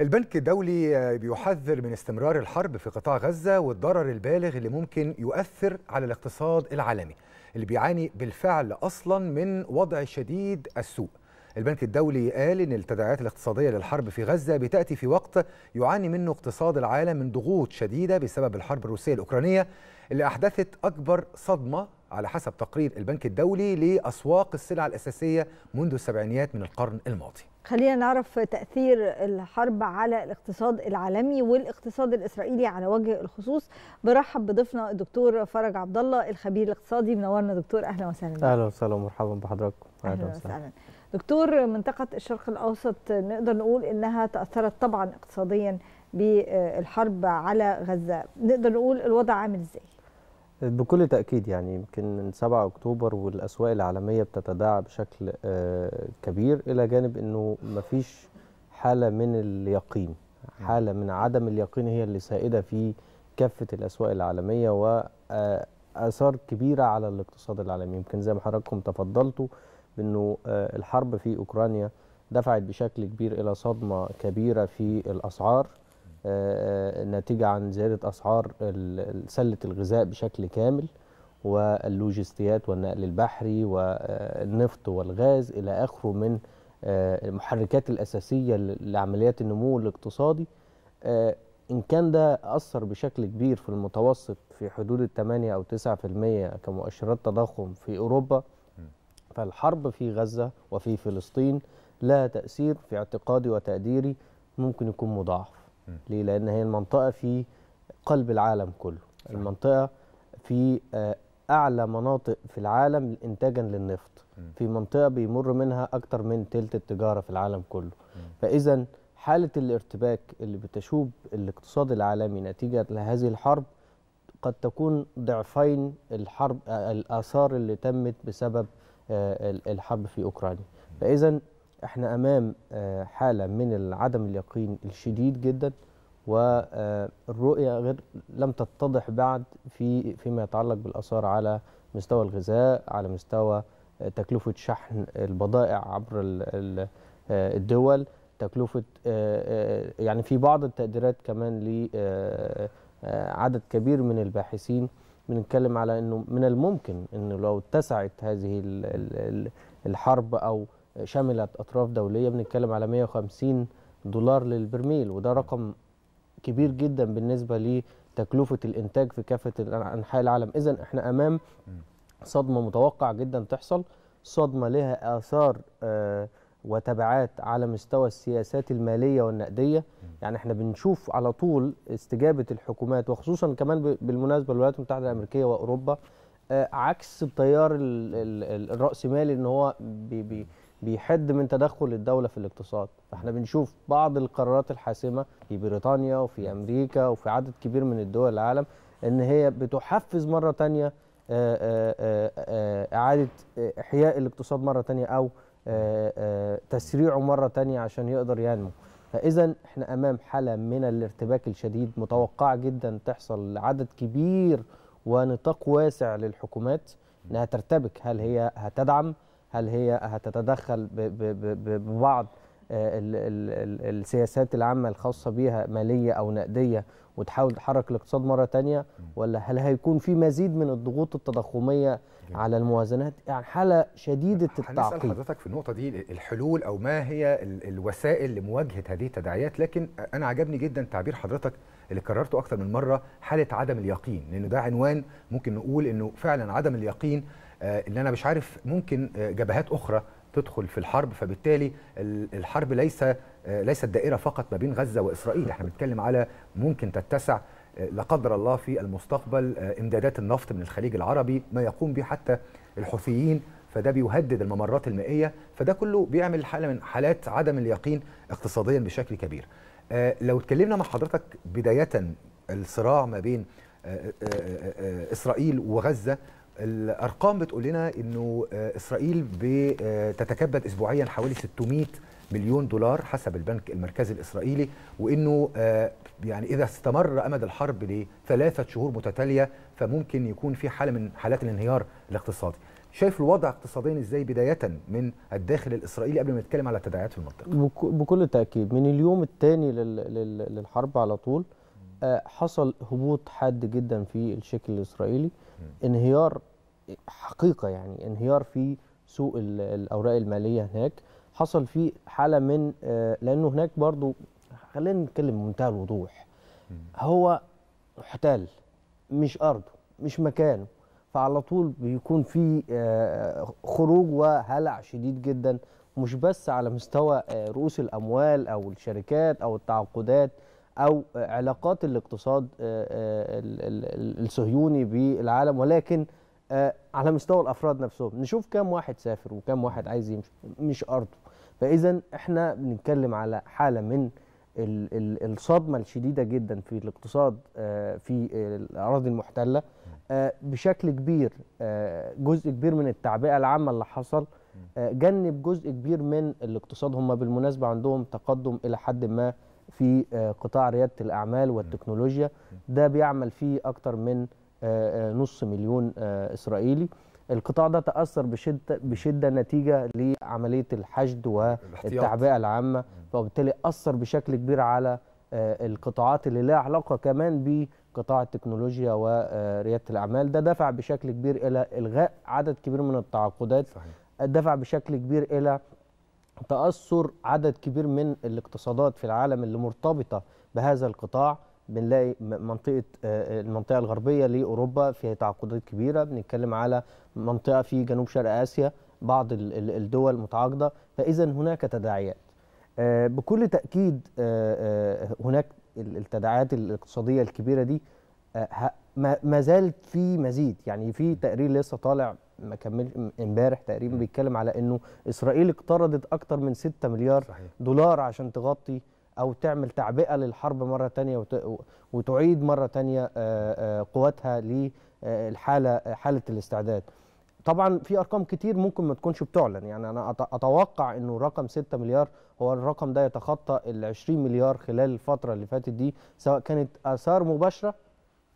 البنك الدولي آه، بيحذر من استمرار الحرب في قطاع غزة والضرر البالغ اللي ممكن يؤثر على الاقتصاد العالمي اللي بيعاني بالفعل أصلا من وضع شديد السوء البنك الدولي قال إن التداعيات الاقتصادية للحرب في غزة بتأتي في وقت يعاني منه اقتصاد العالم من ضغوط شديدة بسبب الحرب الروسية الأوكرانية اللي أحدثت أكبر صدمة على حسب تقرير البنك الدولي لأسواق السلع الأساسية منذ السبعينيات من القرن الماضي خلينا نعرف تأثير الحرب على الاقتصاد العالمي والاقتصاد الإسرائيلي على وجه الخصوص برحب بضيفنا الدكتور فرج عبد الله الخبير الاقتصادي منورنا دكتور أهلا وسهلا أهلا وسهلا ومرحبا بحضراتكم أهلا وسهلا دكتور منطقة الشرق الأوسط نقدر نقول إنها تأثرت طبعا اقتصاديا بالحرب على غزة نقدر نقول الوضع عامل إزاي بكل تأكيد يعني يمكن من 7 أكتوبر والأسواق العالمية بتتداعى بشكل آه، كبير إلى جانب أنه مفيش حالة من اليقين حالة من عدم اليقين هي اللي سائدة في كافة الأسواق العالمية وآثار آه، كبيرة على الاقتصاد العالمي يمكن زي ما حضراتكم تفضلتوا بأنه آه، الحرب في أوكرانيا دفعت بشكل كبير إلى صدمة كبيرة في الأسعار آه، آه، ناتجه عن زياده اسعار سله الغذاء بشكل كامل واللوجستيات والنقل البحري والنفط والغاز الى اخره من آه، المحركات الاساسيه لعمليات النمو الاقتصادي ان كان ده اثر بشكل كبير في المتوسط في حدود ال 8 او 9% كمؤشرات تضخم في اوروبا فالحرب في غزه وفي فلسطين لها تاثير في اعتقادي وتقديري ممكن يكون مضاعف ليه؟ لأن هي المنطقة في قلب العالم كله المنطقة في آه، أعلى مناطق في العالم إنتاجا للنفط في منطقة بيمر منها أكتر من تلت التجارة في العالم كله فإذا حالة الارتباك اللي بتشوب الاقتصاد العالمي نتيجة لهذه الحرب قد تكون ضعفين الحرب آه، الآثار اللي تمت بسبب آه، الحرب في أوكرانيا فإذا احنا امام آه، حاله من عدم اليقين الشديد جدا والرؤيه آه، غير لم تتضح بعد في فيما يتعلق بالاثار على مستوى الغذاء على مستوى آه، تكلفه شحن البضائع عبر الدول تكلفه يعني في بعض التقديرات كمان لعدد كبير من الباحثين بنتكلم على انه من الممكن انه لو اتسعت هذه الحرب او شملت اطراف دوليه بنتكلم على 150 دولار للبرميل وده رقم كبير جدا بالنسبه لتكلفه الانتاج في كافه انحاء العالم اذا احنا امام صدمه متوقع جدا تحصل صدمه لها اثار آه، وتبعات على مستوى السياسات الماليه والنقديه يعني احنا بنشوف على طول استجابه الحكومات وخصوصا كمان بالمناسبه الولايات المتحده الامريكيه واوروبا آه، عكس التيار الراسمالي ان هو بي بي بيحد من تدخل الدولة في الاقتصاد فاحنا بنشوف بعض القرارات الحاسمة في بريطانيا وفي أمريكا وفي عدد كبير من الدول العالم إن هي بتحفز مرة تانية آه، آه، آه، إعادة إحياء الاقتصاد مرة تانية أو تسريعه مرة تانية عشان يقدر ينمو فإذا احنا أمام حالة من الارتباك الشديد متوقعة جدا تحصل لعدد كبير ونطاق واسع للحكومات إنها ترتبك هل هي هتدعم هل هي هتتدخل ببعض آه، السياسات العامة الخاصة بها مالية أو نقدية وتحاول تحرك الاقتصاد مرة تانية ولا هل هيكون في مزيد من الضغوط التضخمية على الموازنات يعني حالة شديدة التعقيد هنسأل حضرتك في النقطة دي الحلول أو ما هي الوسائل لمواجهة هذه التداعيات لكن أنا عجبني جدا تعبير حضرتك اللي كررته أكثر من مرة حالة عدم اليقين لأنه ده عنوان ممكن نقول أنه فعلا عدم اليقين ان آه، انا مش عارف ممكن آه، جبهات اخرى تدخل في الحرب فبالتالي الحرب ليس آه، ليست دائره فقط ما بين غزه واسرائيل احنا بنتكلم على ممكن تتسع لا قدر الله في المستقبل امدادات النفط من الخليج العربي ما يقوم به حتى الحوثيين فده بيهدد الممرات المائيه فده كله بيعمل حاله من حالات عدم اليقين اقتصاديا بشكل كبير لو اتكلمنا مع حضرتك بدايه الصراع ما بين اسرائيل وغزه الارقام بتقول لنا انه آه، اسرائيل بتتكبد اسبوعيا حوالي 600 مليون دولار حسب البنك المركزي الاسرائيلي وانه آه، يعني اذا استمر امد الحرب لثلاثه شهور متتاليه فممكن يكون في حاله من حالات الانهيار الاقتصادي. شايف الوضع اقتصاديا ازاي بدايه من الداخل الاسرائيلي قبل ما نتكلم على التداعيات في المنطقه؟ بكل تاكيد من اليوم الثاني للحرب على طول آه، حصل هبوط حاد جدا في الشكل الاسرائيلي انهيار حقيقه يعني انهيار في سوق الاوراق الماليه هناك حصل في حاله من آه، لانه هناك برضو خلينا نتكلم بمنتهى الوضوح هو احتال مش ارضه مش مكانه فعلى طول بيكون في آه، خروج وهلع شديد جدا مش بس على مستوى آه، رؤوس الاموال او الشركات او التعاقدات او علاقات الاقتصاد الصهيوني بالعالم ولكن آه، على مستوى الافراد نفسهم نشوف كم واحد سافر وكم واحد عايز يمشي مش ارضه فاذا احنا بنتكلم على حاله من الصدمه الشديده جدا في الاقتصاد آه، في الاراضي المحتله آه، بشكل كبير جزء كبير من التعبئه العامه اللي حصل جنب جزء كبير من الاقتصاد هم بالمناسبه عندهم تقدم الى حد ما في قطاع رياده الاعمال والتكنولوجيا ده بيعمل فيه اكتر من نص مليون آه، اسرائيلي القطاع ده تاثر بشده بشده نتيجه لعمليه الحشد والتعبئه العامه فبالتالي اثر بشكل كبير على آه، القطاعات اللي لها علاقه كمان بقطاع التكنولوجيا ورياده آه، الاعمال ده دفع بشكل كبير الى الغاء عدد كبير من التعاقدات صحيح. دفع بشكل كبير الى تاثر عدد كبير من الاقتصادات في العالم اللي مرتبطه بهذا القطاع بنلاقي منطقه آه، آه، المنطقه الغربيه لاوروبا فيها تعاقدات كبيره بنتكلم على منطقه في جنوب شرق اسيا بعض الدول متعاقده فاذا هناك تداعيات آه، بكل تاكيد هناك التداعيات الاقتصاديه الكبيره دي ما زالت في مزيد يعني في تقرير لسه طالع ما كملش امبارح تقريبا بيتكلم على انه اسرائيل اقترضت اكتر من 6 مليار صحيح. دولار عشان تغطي او تعمل تعبئه للحرب مره ثانيه وتعيد مره ثانيه آه، آه، قواتها للحاله آه، حاله الاستعداد طبعا في ارقام كتير ممكن ما تكونش بتعلن يعني انا اتوقع انه رقم 6 مليار هو الرقم ده يتخطى ال 20 مليار خلال الفتره اللي فاتت دي سواء كانت اثار مباشره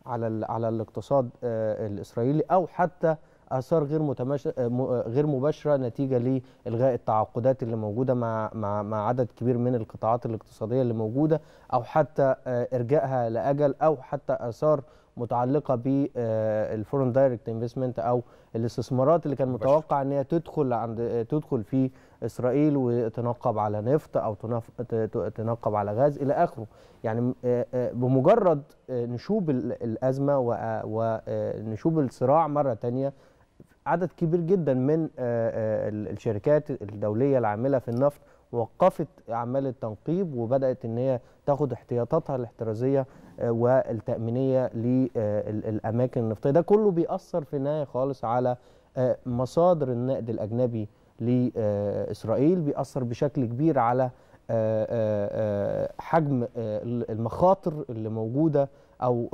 على على الاقتصاد الاسرائيلي او حتى اثار غير متماش... آه، آه، غير مباشره نتيجه لالغاء التعاقدات اللي موجوده مع مع مع عدد كبير من القطاعات الاقتصاديه اللي موجوده او حتى آه، ارجائها لاجل او حتى اثار متعلقه بالفورن دايركت انفستمنت او الاستثمارات اللي كان متوقع ان هي تدخل عند تدخل في اسرائيل وتنقب على نفط او تنقب على غاز الى اخره يعني آه، آه، بمجرد آه، نشوب الازمه ونشوب الصراع مره ثانيه عدد كبير جدا من الشركات الدوليه العامله في النفط وقفت اعمال التنقيب وبدات ان هي تاخد احتياطاتها الاحترازيه والتامينيه للاماكن النفطيه ده كله بيأثر في النهايه خالص على آه، مصادر النقد الأجنبي لإسرائيل بيأثر بشكل كبير على آه، آه، حجم المخاطر اللي موجودة أو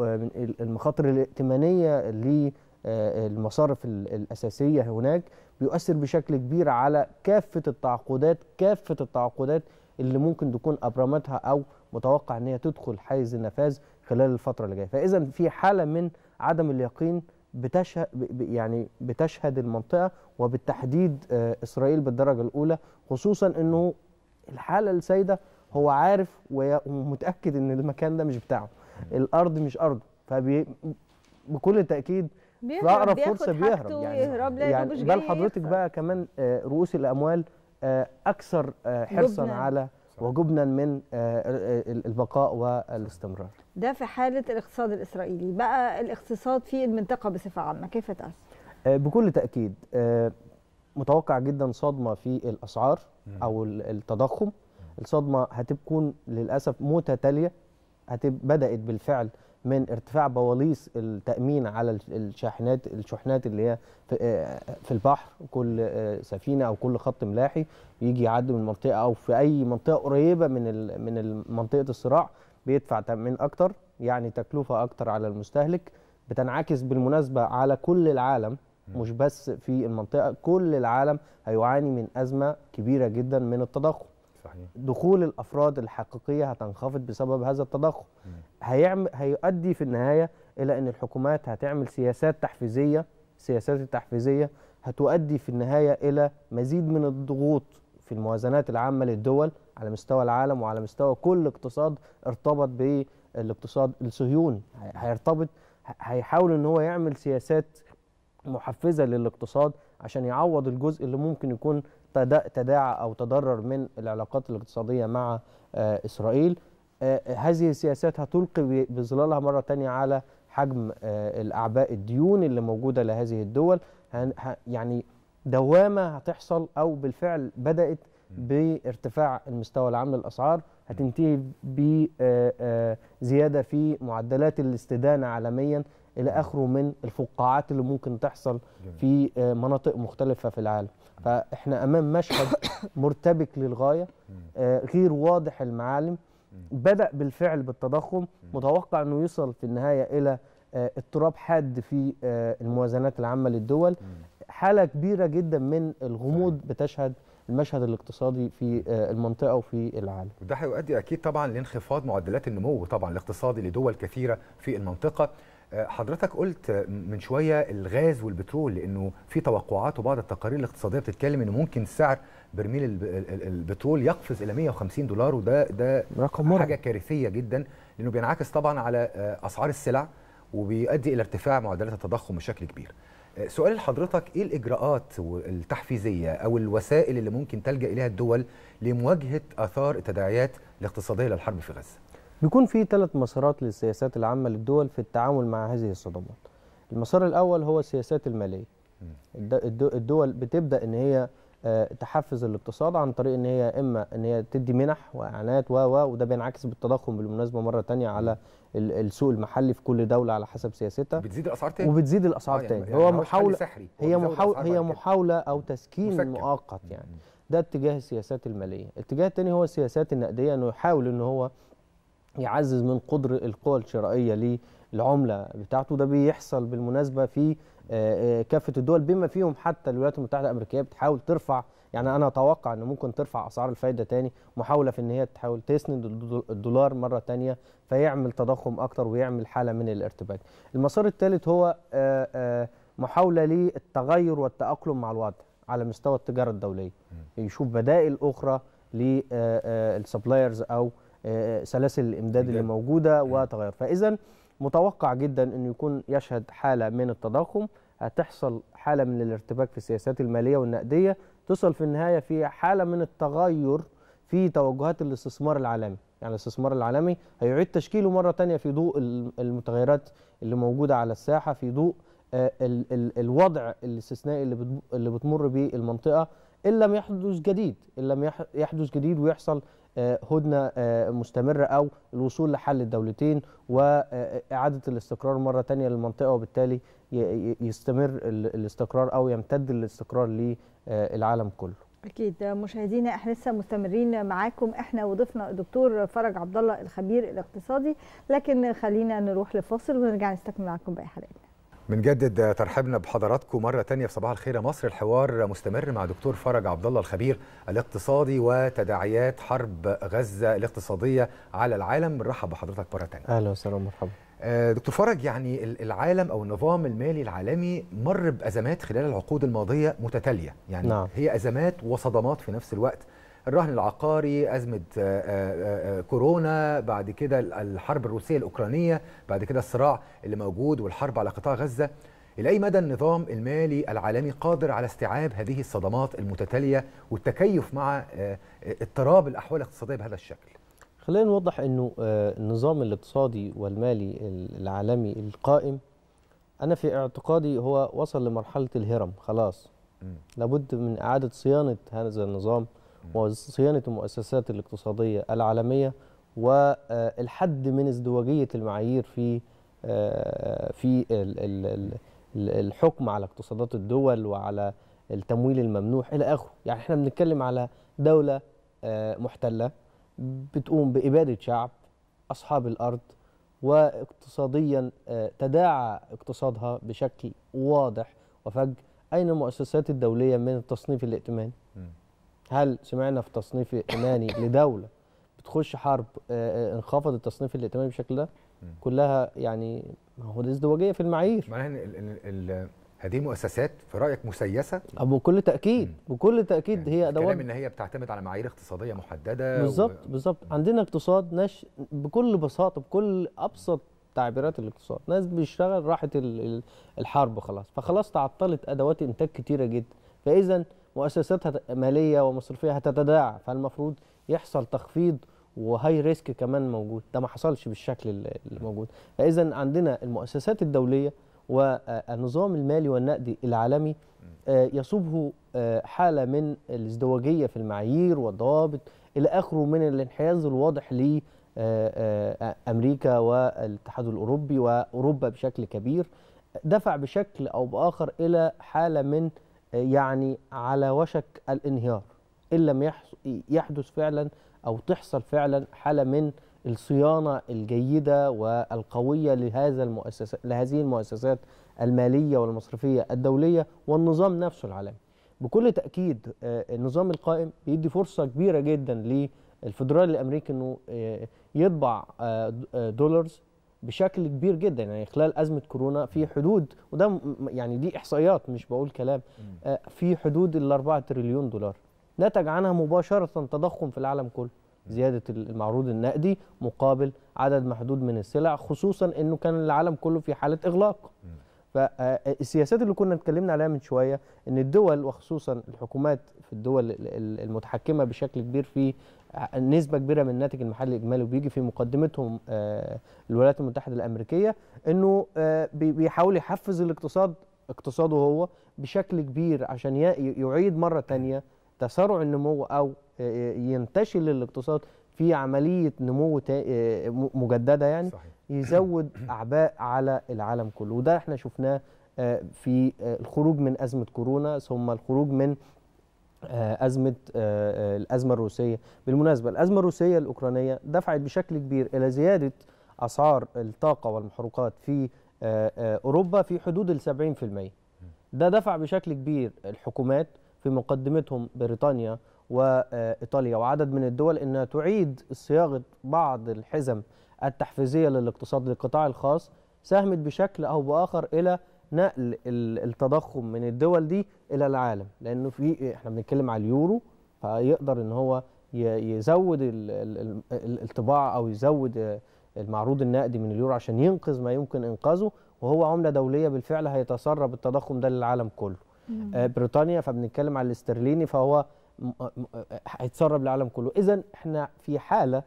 المخاطر الائتمانية للمصارف الأساسية هناك بيؤثر بشكل كبير على كافة التعاقدات كافة التعاقدات اللي ممكن تكون أبرمتها أو متوقع أن هي تدخل حيز النفاذ خلال الفترة اللي جاية فإذا في حالة من عدم اليقين بتشهد يعني بتشهد المنطقه وبالتحديد آه، اسرائيل بالدرجه الاولى خصوصا انه الحاله السائده هو عارف ومتاكد ان المكان ده مش بتاعه الارض مش ارضه فبي بكل تاكيد بيهرب فرصه بيهرب يعني, ويهرب يعني بل حضرتك بقى كمان آه، رؤوس الاموال آه، اكثر حرصا على وجبنا من آه، آه، البقاء والاستمرار ده في حالة الاقتصاد الإسرائيلي بقى الاقتصاد في المنطقة بصفة عامة كيف تأثر؟ آه، بكل تأكيد متوقع جدا صدمة في الأسعار أو التضخم الصدمة هتكون للأسف متتالية بدأت بالفعل من ارتفاع بواليص التامين على الشاحنات الشحنات اللي هي في آه، البحر كل آه، سفينه او كل خط ملاحي يجي يعدي من المنطقه او في اي منطقه قريبه من من منطقه الصراع بيدفع تامين اكتر يعني تكلفه اكتر على المستهلك بتنعكس بالمناسبه على كل العالم مش بس في المنطقه كل العالم هيعاني من ازمه كبيره جدا من التضخم صحيح. دخول الافراد الحقيقيه هتنخفض بسبب هذا التضخم هيعمل هيؤدي في النهايه الى ان الحكومات هتعمل سياسات تحفيزيه السياسات التحفيزيه هتؤدي في النهايه الى مزيد من الضغوط في الموازنات العامه للدول على مستوى العالم وعلى مستوى كل اقتصاد ارتبط بالاقتصاد الصهيوني هيرتبط هيحاول ان هو يعمل سياسات محفزه للاقتصاد عشان يعوض الجزء اللي ممكن يكون تداعى أو تضرر من العلاقات الاقتصادية مع آه، إسرائيل آه، آه، هذه السياسات هتلقي بظلالها مرة تانية على حجم الأعباء الديون اللي موجودة لهذه الدول يعني دوامة هتحصل أو بالفعل بدأت بارتفاع المستوى العام للأسعار هتنتهي بزيادة في معدلات الاستدانة عالميا الى اخره من الفقاعات اللي ممكن تحصل في آه، مناطق مختلفه في العالم فاحنا امام مشهد مرتبك للغايه آه، غير واضح المعالم بدا بالفعل بالتضخم متوقع انه يصل في النهايه الى آه، اضطراب حاد في الموازنات العامه للدول حاله كبيره جدا من الغموض بتشهد المشهد الاقتصادي في المنطقه وفي العالم. وده هيؤدي اكيد طبعا لانخفاض معدلات النمو طبعا الاقتصادي لدول كثيره في المنطقه حضرتك قلت من شويه الغاز والبترول لانه في توقعات وبعض التقارير الاقتصاديه بتتكلم انه ممكن سعر برميل البترول يقفز الى 150 دولار وده ده رقم حاجه كارثيه جدا لانه بينعكس طبعا على آه، اسعار السلع وبيؤدي الى ارتفاع معدلات التضخم بشكل كبير. آه، سؤال لحضرتك ايه الاجراءات التحفيزيه او الوسائل اللي ممكن تلجا اليها الدول لمواجهه اثار التداعيات الاقتصاديه للحرب في غزه؟ بيكون في ثلاث مسارات للسياسات العامة للدول في التعامل مع هذه الصدمات المسار الأول هو السياسات المالية الدول بتبدأ أن هي آه، تحفز الاقتصاد عن طريق ان هي اما ان هي تدي منح واعانات و و وده بينعكس بالتضخم بالمناسبه مره تانية على السوق المحلي في كل دوله على حسب سياستها بتزيد الاسعار تاني وبتزيد الاسعار آه يعني تاني يعني هو محاوله سحري. هي محاوله هي محاوله او تسكين مسكن. مؤقت يعني ده اتجاه السياسات الماليه الاتجاه التاني هو السياسات النقديه انه يحاول ان هو يعزز من قدر القوى الشرائيه للعمله بتاعته ده بيحصل بالمناسبه في آه، آه، كافه الدول بما فيهم حتى الولايات المتحده الامريكيه بتحاول ترفع يعني انا اتوقع ان ممكن ترفع اسعار الفايده تاني محاوله في ان هي تحاول تسند الدولار مره تانيه فيعمل تضخم اكتر ويعمل حاله من الارتباك. المسار الثالث هو آه، محاوله للتغير والتاقلم مع الوضع على مستوى التجاره الدوليه يشوف بدائل اخرى للسبلايرز او آه، آه، سلاسل الامداد اللي موجوده إيه. وتغير فاذا متوقع جدا انه يكون يشهد حاله من التضخم هتحصل حاله من الارتباك في السياسات الماليه والنقديه تصل في النهايه في حاله من التغير في توجهات الاستثمار العالمي يعني الاستثمار العالمي هيعيد تشكيله مره ثانيه في ضوء المتغيرات اللي موجوده على الساحه في ضوء آه، الوضع الاستثنائي اللي, اللي بتمر به المنطقه ان لم يحدث جديد ان لم يحدث جديد ويحصل آه، هدنه آه، مستمره او الوصول لحل الدولتين واعاده الاستقرار مره ثانيه للمنطقه وبالتالي يستمر الاستقرار او يمتد الاستقرار للعالم آه، كله اكيد مشاهدينا احنا لسه مستمرين معاكم احنا وضيفنا الدكتور فرج عبد الله الخبير الاقتصادي لكن خلينا نروح لفاصل ونرجع نستكمل معاكم باقي حلقتنا بنجدد ترحيبنا بحضراتكم مرة تانية في صباح الخير يا مصر الحوار مستمر مع دكتور فرج عبد الله الخبير الاقتصادي وتداعيات حرب غزة الاقتصادية على العالم بنرحب بحضرتك مرة تانية أهلا وسهلا ومرحبا آه، دكتور فرج يعني العالم او النظام المالي العالمي مر بازمات خلال العقود الماضيه متتاليه يعني نعم. هي ازمات وصدمات في نفس الوقت الرهن العقاري أزمة آه، آه، آه، كورونا بعد كده الحرب الروسية الأوكرانية بعد كده الصراع اللي موجود والحرب على قطاع غزة إلى أي مدى النظام المالي العالمي قادر على استيعاب هذه الصدمات المتتالية والتكيف مع اضطراب الأحوال الاقتصادية بهذا الشكل خلينا نوضح أنه النظام الاقتصادي والمالي العالمي القائم أنا في اعتقادي هو وصل لمرحلة الهرم خلاص لابد من إعادة صيانة هذا النظام وصيانه المؤسسات الاقتصاديه العالميه والحد من ازدواجيه المعايير في آه، في الحكم على اقتصادات الدول وعلى التمويل الممنوح الى اخره يعني احنا بنتكلم على دوله آه، محتله بتقوم باباده شعب اصحاب الارض واقتصاديا آه، تداعى اقتصادها بشكل واضح وفج اين المؤسسات الدوليه من التصنيف الائتماني هل سمعنا في تصنيف ائتماني لدوله بتخش حرب آه، آه، انخفض التصنيف الائتماني بالشكل ده كلها يعني هو ازدواجيه في المعايير معناها ان هذه مؤسسات في رايك مسيسه بكل تاكيد مم. بكل تاكيد يعني هي ادوات كلام ان هي بتعتمد على معايير اقتصاديه محدده بالظبط و... بالظبط عندنا اقتصاد ناس بكل بساطه بكل ابسط تعبيرات الاقتصاد ناس بيشتغل راحت الحرب خلاص فخلاص تعطلت ادوات انتاج كتيره جدا فاذا مؤسساتها ماليه ومصرفيه هتتداعى فالمفروض يحصل تخفيض وهاي ريسك كمان موجود ده ما حصلش بالشكل اللي موجود فاذا عندنا المؤسسات الدوليه والنظام المالي والنقدي العالمي آه، يصوبه آه، حاله من الازدواجيه في المعايير والضوابط الى اخره من الانحياز الواضح لامريكا آه، والاتحاد الاوروبي واوروبا بشكل كبير دفع بشكل او باخر الى حاله من يعني على وشك الانهيار ان لم يحدث فعلا او تحصل فعلا حاله من الصيانه الجيده والقويه لهذا المؤسسات لهذه المؤسسات الماليه والمصرفيه الدوليه والنظام نفسه العالمي. بكل تاكيد آه، النظام القائم بيدي فرصه كبيره جدا للفدرالي الامريكي انه آه، يطبع آه، دولارز بشكل كبير جدا يعني خلال ازمه كورونا في حدود وده يعني دي احصائيات مش بقول كلام آه، في حدود ال 4 تريليون دولار نتج عنها مباشره تضخم في العالم كله زياده المعروض النقدي مقابل عدد محدود من السلع خصوصا انه كان العالم كله في حاله اغلاق فالسياسات اللي كنا اتكلمنا عليها من شويه ان الدول وخصوصا الحكومات في الدول المتحكمه بشكل كبير في نسبه كبيره من الناتج المحلي الاجمالي وبيجي في مقدمتهم آه، الولايات المتحده الامريكيه انه آه، بيحاول يحفز الاقتصاد اقتصاده هو بشكل كبير عشان يعيد مره ثانيه تسارع النمو او آه، ينتشل الاقتصاد في عمليه نمو مجدده يعني صحيح. يزود اعباء على العالم كله وده احنا شفناه آه، في آه، الخروج من ازمه كورونا ثم الخروج من آه، ازمه الازمه الروسيه بالمناسبه الازمه الروسيه الاوكرانيه دفعت بشكل كبير الى زياده اسعار الطاقه والمحروقات في اوروبا في حدود ال 70% ده دفع بشكل كبير الحكومات في مقدمتهم بريطانيا وايطاليا وعدد من الدول انها تعيد صياغه بعض الحزم التحفيزية للاقتصاد للقطاع الخاص ساهمت بشكل أو بآخر إلى نقل التضخم من الدول دي إلى العالم لأنه في إحنا بنتكلم على اليورو فيقدر إن هو يزود الطباعة أو يزود المعروض النقدي من اليورو عشان ينقذ ما يمكن إنقاذه وهو عملة دولية بالفعل هيتسرب التضخم ده للعالم كله آه، بريطانيا فبنتكلم على الاسترليني فهو هيتسرب للعالم كله إذا إحنا في حالة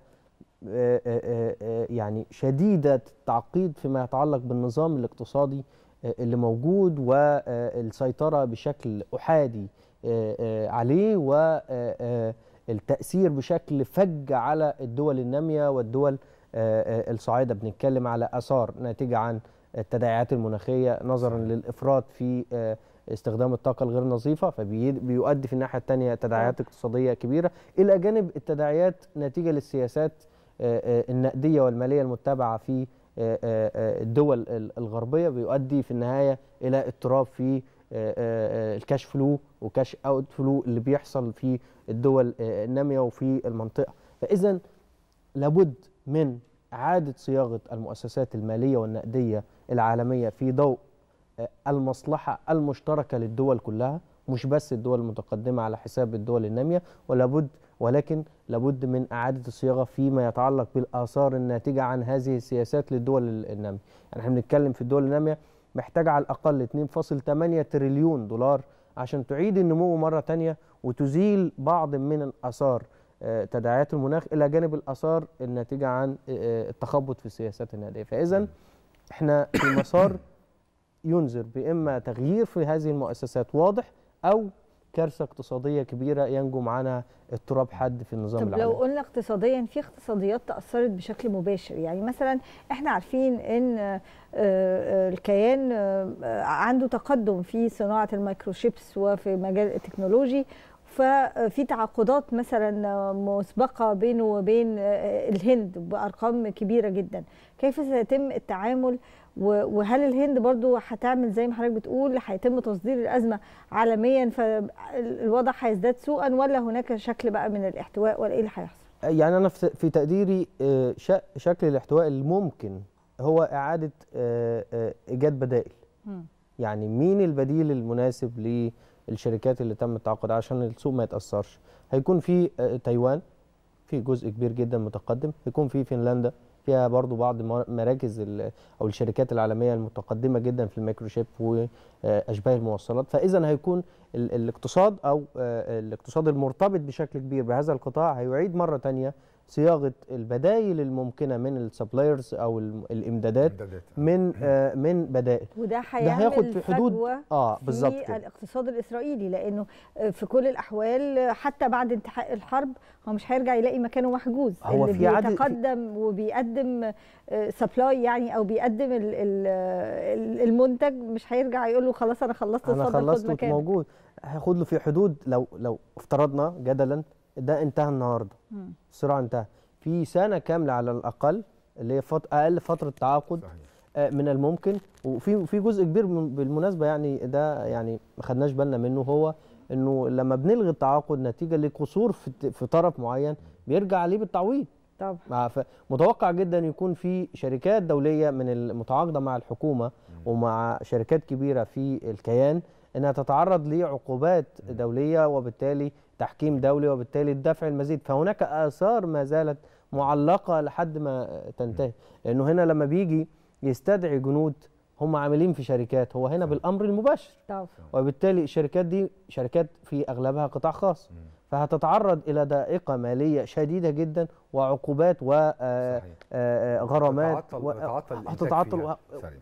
آه، آه، آه، يعني شديده التعقيد فيما يتعلق بالنظام الاقتصادي اللي موجود والسيطره بشكل احادي عليه والتاثير بشكل فج على الدول الناميه والدول الصاعده بنتكلم على اثار ناتجه عن التداعيات المناخيه نظرا للافراط في استخدام الطاقه الغير نظيفه فبيؤدي في الناحيه الثانيه تداعيات اقتصاديه كبيره الى جانب التداعيات نتيجه للسياسات آه، آه، النقديه والماليه المتبعه في آه، الدول الغربيه بيؤدي في النهايه الى اضطراب في الكاش فلو وكاش اوت فلو اللي بيحصل في الدول الناميه وفي المنطقه فاذا لابد من اعاده صياغه المؤسسات الماليه والنقديه العالميه في ضوء المصلحه المشتركه للدول كلها مش بس الدول المتقدمه على حساب الدول الناميه ولابد ولكن لابد من إعادة الصياغة فيما يتعلق بالآثار الناتجة عن هذه السياسات للدول النامية يعني احنا بنتكلم في الدول النامية محتاجة على الأقل 2.8 تريليون دولار عشان تعيد النمو مرة تانية وتزيل بعض من الآثار آه، تداعيات المناخ إلى جانب الآثار الناتجة عن آه، آه، التخبط في السياسات النادية فإذا احنا في مسار ينذر بإما تغيير في هذه المؤسسات واضح أو كارثه اقتصاديه كبيره ينجو معنا اضطراب حد في النظام طب العالمي. لو قلنا اقتصاديا في اقتصاديات تاثرت بشكل مباشر يعني مثلا احنا عارفين ان آه، آه، الكيان آه، عنده تقدم في صناعه الميكروشيبس وفي مجال التكنولوجي ففي تعاقدات مثلا مسبقه بينه وبين الهند بارقام كبيره جدا كيف سيتم التعامل وهل الهند برضو هتعمل زي ما حضرتك بتقول هيتم تصدير الازمه عالميا فالوضع هيزداد سوءا ولا هناك شكل بقى من الاحتواء ولا ايه اللي هيحصل؟ يعني انا في تقديري آه، شكل الاحتواء الممكن هو اعاده آه، آه، ايجاد بدائل. يعني مين البديل المناسب للشركات اللي تم التعاقد عشان السوق ما يتاثرش؟ هيكون في تايوان في جزء كبير جدا متقدم، هيكون في فنلندا فيها برضو بعض مراكز او الشركات العالميه المتقدمه جدا في الميكروشيب واشباه آه، الموصلات فاذا هيكون الاقتصاد او آه، الاقتصاد المرتبط بشكل كبير بهذا القطاع هيعيد مره ثانيه صياغه البدائل الممكنه من السبلايرز او الامدادات آه. من آه من بدائل وده هياخد في حدود اه بالظبط الاقتصاد الاسرائيلي لانه آه، في كل الاحوال آه، حتى بعد انتهاء الحرب هو مش هيرجع يلاقي مكانه محجوز هو اللي في بيتقدم في وبيقدم سبلاي يعني او بيقدم المنتج مش هيرجع يقول له خلاص انا خلصت انا خلصت موجود هياخد له في حدود لو لو افترضنا جدلا ده انتهى النهارده الصراع انتهى في سنه كامله على الاقل اللي هي فط... اقل فتره تعاقد آه، من الممكن وفي في جزء كبير بالمناسبه يعني ده يعني ما خدناش بالنا منه هو انه لما بنلغي التعاقد نتيجه لقصور في, في طرف معين بيرجع عليه بالتعويض طبعا متوقع جدا يكون في شركات دوليه من المتعاقده مع الحكومه ومع شركات كبيره في الكيان انها تتعرض لعقوبات دوليه وبالتالي تحكيم دولي وبالتالي الدفع المزيد فهناك اثار ما زالت معلقه لحد ما تنتهي لانه هنا لما بيجي يستدعي جنود هم عاملين في شركات هو هنا بالامر المباشر وبالتالي الشركات دي شركات في اغلبها قطاع خاص فهتتعرض الى دائقه ماليه شديده جدا وعقوبات وغرامات آه، آه، آه، هتتعطل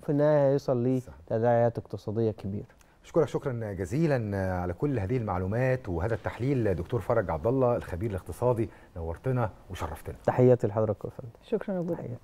في النهايه هيصل لتداعيات اقتصاديه كبيره أشكرك شكرا جزيلا على كل هذه المعلومات وهذا التحليل دكتور فرج عبد الله الخبير الاقتصادي نورتنا وشرفتنا تحياتي لحضرتك يا فندم شكرا لوجودك